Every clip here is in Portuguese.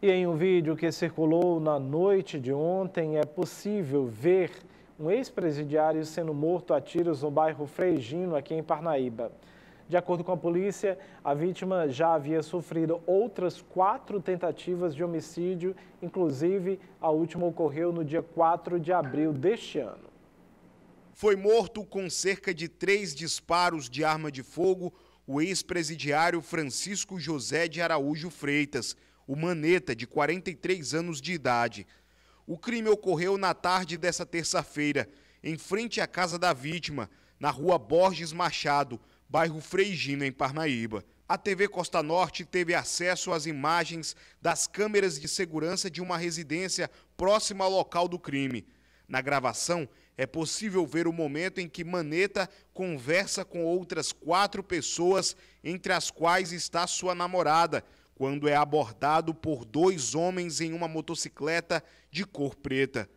E em um vídeo que circulou na noite de ontem, é possível ver um ex-presidiário sendo morto a tiros no bairro Freigino, aqui em Parnaíba. De acordo com a polícia, a vítima já havia sofrido outras quatro tentativas de homicídio, inclusive a última ocorreu no dia 4 de abril deste ano. Foi morto com cerca de três disparos de arma de fogo o ex-presidiário Francisco José de Araújo Freitas o Maneta, de 43 anos de idade. O crime ocorreu na tarde dessa terça-feira, em frente à casa da vítima, na rua Borges Machado, bairro Freigino, em Parnaíba. A TV Costa Norte teve acesso às imagens das câmeras de segurança de uma residência próxima ao local do crime. Na gravação, é possível ver o momento em que Maneta conversa com outras quatro pessoas, entre as quais está sua namorada, quando é abordado por dois homens em uma motocicleta de cor preta.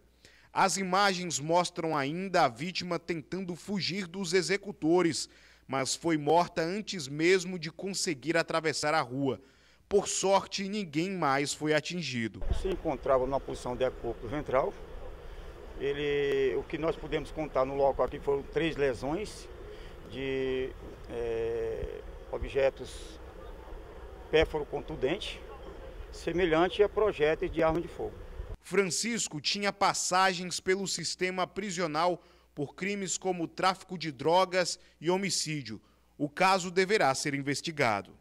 As imagens mostram ainda a vítima tentando fugir dos executores, mas foi morta antes mesmo de conseguir atravessar a rua. Por sorte, ninguém mais foi atingido. Se encontrava numa posição de corpo ventral. Ele, o que nós pudemos contar no local aqui foram três lesões de é, objetos péforo contundente, semelhante a projéteis de arma de fogo. Francisco tinha passagens pelo sistema prisional por crimes como tráfico de drogas e homicídio. O caso deverá ser investigado.